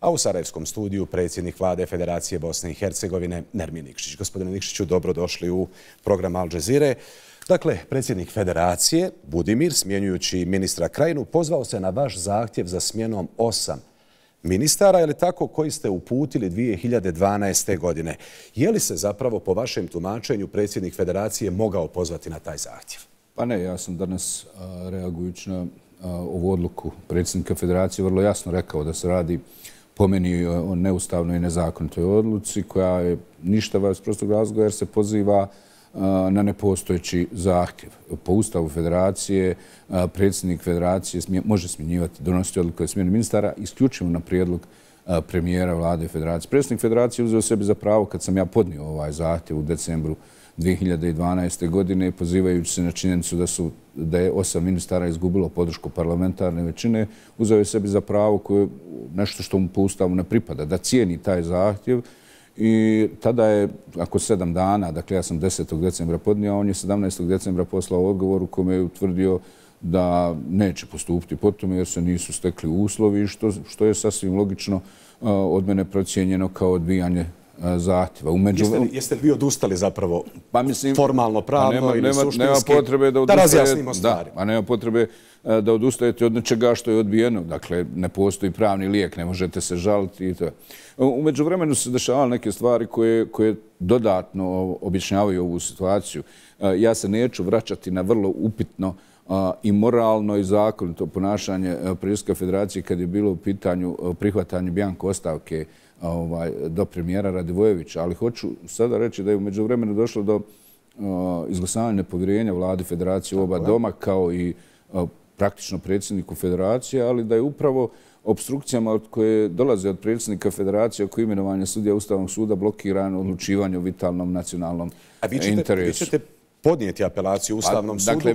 a u Sarajevskom studiju predsjednik vlade Federacije Bosne i Hercegovine Nermin Nikšić. Gospodine Nikšiću, dobrodošli u program Al Jazeera. Dakle, predsjednik Federacije Budimir, smjenjujući ministra Krajinu, pozvao se na vaš zahtjev za smjenom osam ministara, li tako koji ste uputili 2012. godine. Je li se zapravo po vašem tumačenju predsjednik Federacije mogao pozvati na taj zahtjev? Pa ne, ja sam danas reagujući na ovu odluku predsjednika Federacije vrlo jasno rekao da se radi pomeni o neustavnoj i nezakonitoj odluci koja je ništa vas prostog razloga jer se poziva na nepostojeći zahtjev. Po Ustavu federacije, predsjednik federacije može smjenjivati, donositi odluku o smjeni ministara, isključivo na prijedlog premijera vlade federacije. Predsjednik federacije uzeo sebi za pravo kad sam ja podnio ovaj zahtjev u decembru 2012. godine, pozivajući se na činjenicu da su da je osam ministara izgubilo podršku parlamentarne većine, uzeo je sebi za pravo koje nešto što mu po ustavu ne pripada, da cijeni taj zahtjev. I tada je, ako sedam dana, dakle ja sam 10. decembra podnio, a on je 17. decembra poslao odgovor u kome je utvrdio da neće postupiti po tome jer se nisu stekli uslovi, što je sasvim logično od mene procijenjeno kao odbijanje E, zahtjeva. Jeste li vi odustali zapravo pa formalno, pa pravno ili suštinski? Nema razjasnimo stvari. Da, a nema potrebe e, da odustajete od nečega što je odbijeno. Dakle, ne postoji pravni lijek, ne možete se žaliti i to. Umeđu vremenu se dešavali neke stvari koje dodatno objašnjavaju ovu situaciju. E, ja se neću vraćati na vrlo upitno i moralno i zakonito ponašanje e, Prijuska federacije kad je bilo u pitanju e, prihvatanje Bjanko ostavke e, ovaj, do premijera Radivojevića. Ali hoću sada reći da je umeđu vremena došlo do izglasavanja nepovjerenja vlade federacije u oba doma kao i praktično predsjedniku federacije, ali da je upravo obstrukcijama koje dolaze od predsjednika federacije oko imenovanja sudija Ustavnog suda blokirano odlučivanje o vitalnom nacionalnom interesu. A vi ćete podnijeti apelaciju u pa, Ustavnom dakle,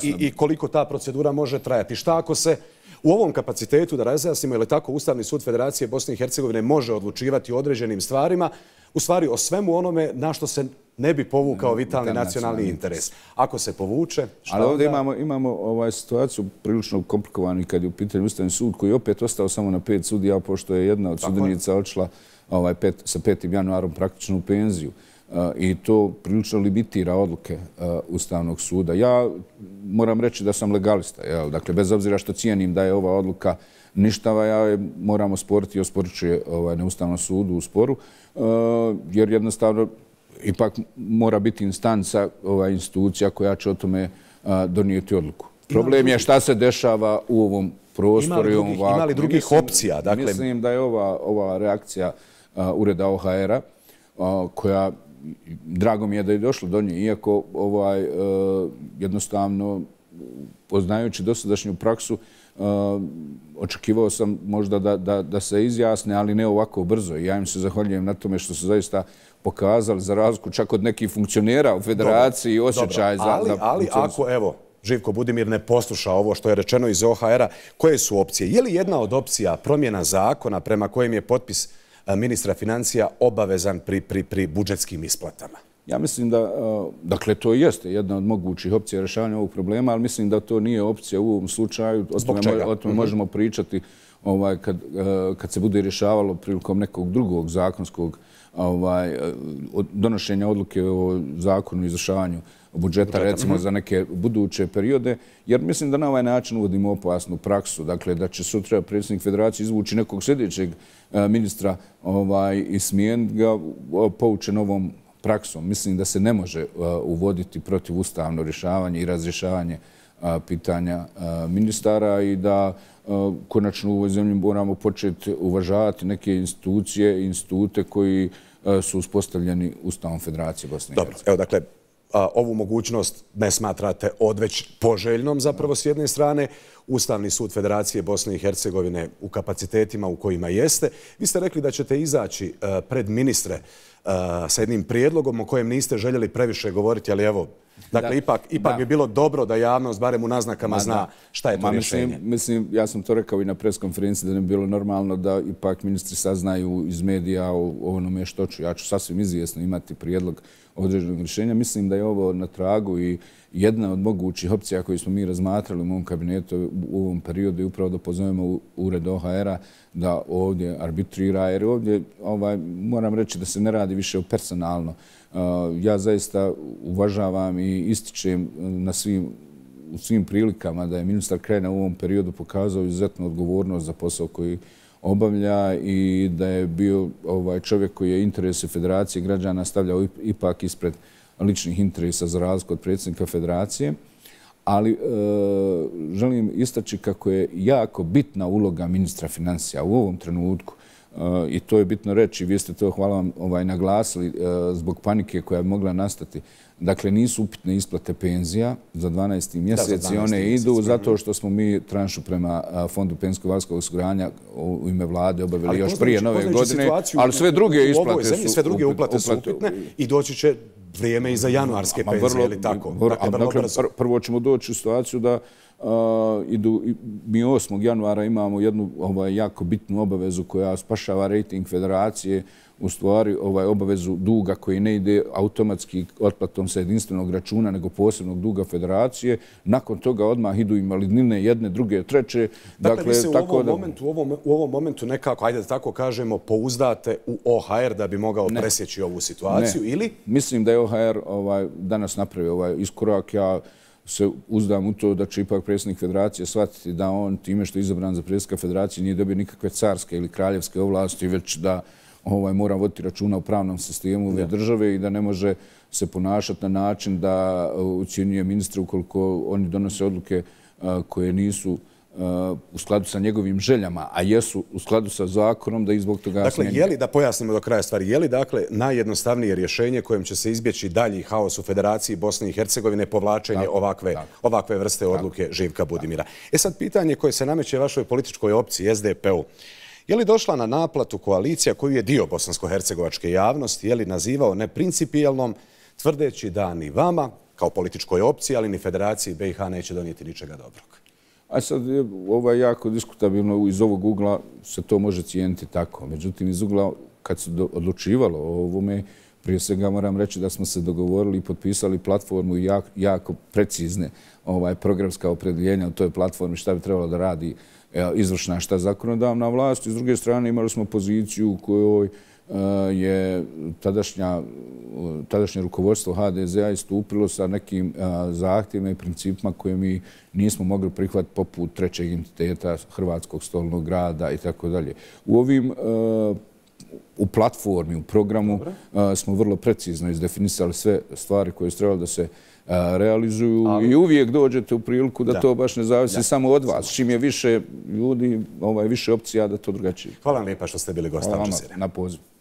sudu i koliko ta procedura može trajati. Šta ako se u ovom kapacitetu da razjasnimo, je li tako Ustavni sud Federacije Bosne i Hercegovine može odlučivati određenim stvarima, u stvari o svemu onome na što se ne bi povukao mm, vitalni nacionalni interes. Ako se povuče, što onda... Ali ovdje imamo ovaj, situaciju prilično komplikovanu kad je u pitanju Ustavni sud, koji je opet ostao samo na pet sudija, pošto je jedna od sudanjica očila ovaj, sa 5. januarom praktičnu penziju i to prilično limitira odluke Ustavnog suda. Ja moram reći da sam legalista, dakle, bez obzira što cijenim da je ova odluka ništava, ja je moram osporiti i osporiću ovaj, na Ustavnom sudu u sporu, jer jednostavno ipak mora biti instanca, ovaj, institucija koja će o tome donijeti odluku. Problem je šta se dešava u ovom prostoru. Ima li drugih opcija? dakle. Mislim da je ova reakcija ureda OHR-a koja drago mi je da je došlo do nje, iako ovaj, e, jednostavno, poznajući dosadašnju praksu, e, očekivao sam možda da da, da se izjasne, ali ne ovako brzo. Ja im se zahvaljujem na tome što se zaista pokazali za razliku čak od nekih funkcionera u federaciji i osjećaj za... Ali ali ako, evo, Živko Budimir ne posluša ovo što je rečeno iz OHR-a, koje su opcije? Je li jedna od opcija promjena zakona prema kojim je potpis zakona ministra financija obavezan pri budžetskim isplatama? Ja mislim da, dakle, to jeste jedna od mogućih opcija rješavanja ovog problema, ali mislim da to nije opcija u ovom slučaju. Zbog čega? O tome mhm. možemo pričati. Ovaj, eh, kad se bude rješavalo prilikom nekog drugog zakonskog ovaj, eh, donošenja odluke o zakonu i izrašavanju budžeta, recimo, mhm. za neke buduće periode, jer mislim da na ovaj način uvodimo opasnu praksu. Dakle, da će sutra predsjednik federacije izvući nekog sljedećeg eh, ministra ovaj, i smijen ga poučen ovom praksom. Mislim da se ne može uvoditi protivustavno rješavanje i razrješavanje pitanja ministara i da konačno u ovoj zemlji moramo početi uvažavati neke institucije, institute koji su uspostavljeni Ustavom Federacije Bosne i Hercegovine. Dobro, evo dakle, ovu mogućnost ne smatrate odveć poželjnom zapravo s jedne strane. Ustavni sud Federacije Bosne i Hercegovine u kapacitetima u kojima jeste. Vi ste rekli da ćete izaći e, pred ministre e, sa jednim prijedlogom o kojem niste željeli previše govoriti, ali evo, Dakle, da, ipak, ipak da. bi bilo dobro da javnost, barem u naznakama, Ma, zna šta je to Ma, mislim, rješenje. Mislim, ja sam to rekao i na preskonferenciji da ne bi bilo normalno da ipak ministri saznaju iz medija o, o onome što ću. Ja ću sasvim izvjesno imati prijedlog određenog rješenja. Mislim da je ovo na tragu i jedna od mogućih opcija koju smo mi razmatrali u mom kabinetu u ovom periodu i upravo da pozovemo ured OHR-a da ovdje arbitrira, jer ovdje ovaj, moram reći da se ne radi više o personalno. Uh, ja zaista uvažavam i ističem uh, na svim u svim prilikama da je ministar Krena u ovom periodu pokazao izuzetnu odgovornost za posao koji obavlja i da je bio ovaj, čovjek koji je interese federacije građana stavljao ipak ispred ličnih interesa za razliku od predsjednika federacije, ali e, želim istaći kako je jako bitna uloga ministra financija u ovom trenutku e, i to je bitno reći, vi ste to hvala vam ovaj, naglasili e, zbog panike koja bi mogla nastati. Dakle, nisu upitne isplate penzija za 12. mjesec i one idu zato što smo mi tranšu prema Fondu penskog valskog osiguranja u ime vlade obavili još prije nove godine, ali sve druge isplate su upitne i doći će vrijeme i za januarske penzije, ili tako? Vrlo, dakle, prvo ćemo doći u situaciju da idu, mi 8. januara imamo jednu ovaj, jako bitnu obavezu koja spašava rating federacije u stvari ovaj obavezu duga koji ne ide automatski otplatom sa jedinstvenog računa, nego posebnog duga federacije. Nakon toga odmah idu invalidnine jedne, druge, treće. Dakle, dakle vi se tako u, ovom da... momentu, u, ovom, u ovom momentu nekako, ajde da tako kažemo, pouzdate u OHR da bi mogao ne. presjeći ovu situaciju, ne. ili? Mislim da je OHR ovaj, danas napravi ovaj iskorak. Ja se uzdam u to da će ipak predsjednik federacije shvatiti da on time što je izabran za predsjednika federacije nije dobio nikakve carske ili kraljevske ovlasti, već da ovaj, mora voditi računa u pravnom sistemu ove države i da ne može se ponašati na način da uh, ucijenjuje ministra ukoliko oni donose odluke uh, koje nisu uh, u skladu sa njegovim željama, a jesu u skladu sa zakonom da izbog toga dakle, smenje. Dakle, je li, da pojasnimo do kraja stvari, je li dakle najjednostavnije rješenje kojim će se izbjeći dalji haos u Federaciji Bosne i Hercegovine povlačenje ovakve, ovakve vrste odluke Živka Budimira? E sad, pitanje koje se nameće vašoj političkoj opciji, SDP-u. Je li došla na naplatu koalicija koju je dio bosansko-hercegovačke javnosti, je li nazivao neprincipijalnom, tvrdeći da ni vama, kao političkoj opciji, ali ni federaciji BiH neće donijeti ničega dobrog? A sad, ovo je jako diskutabilno, iz ovog ugla se to može cijeniti tako. Međutim, iz ugla, kad se odlučivalo o ovome, prije svega moram reći da smo se dogovorili i potpisali platformu i jako precizne ovaj, programska opredeljenja u toj platformi šta bi trebalo da radi E, izvršna šta zakonodavna vlast. S druge strane imali smo poziciju u kojoj e, je tadašnje rukovodstvo HDZ-a istupilo sa nekim e, zahtjevima i principima koje mi nismo mogli prihvatiti poput trećeg entiteta Hrvatskog stolnog grada itd. U ovim u platformi, u programu smo vrlo precizno izdefinisali sve stvari koje su trebali da se realizuju i uvijek dođete u priliku da to baš ne zavise samo od vas. Čim je više ljudi, ovaj, više opcija da to drugačije. Hvala vam lijepa što ste bili gostavčasire. Hvala vam na pozivu.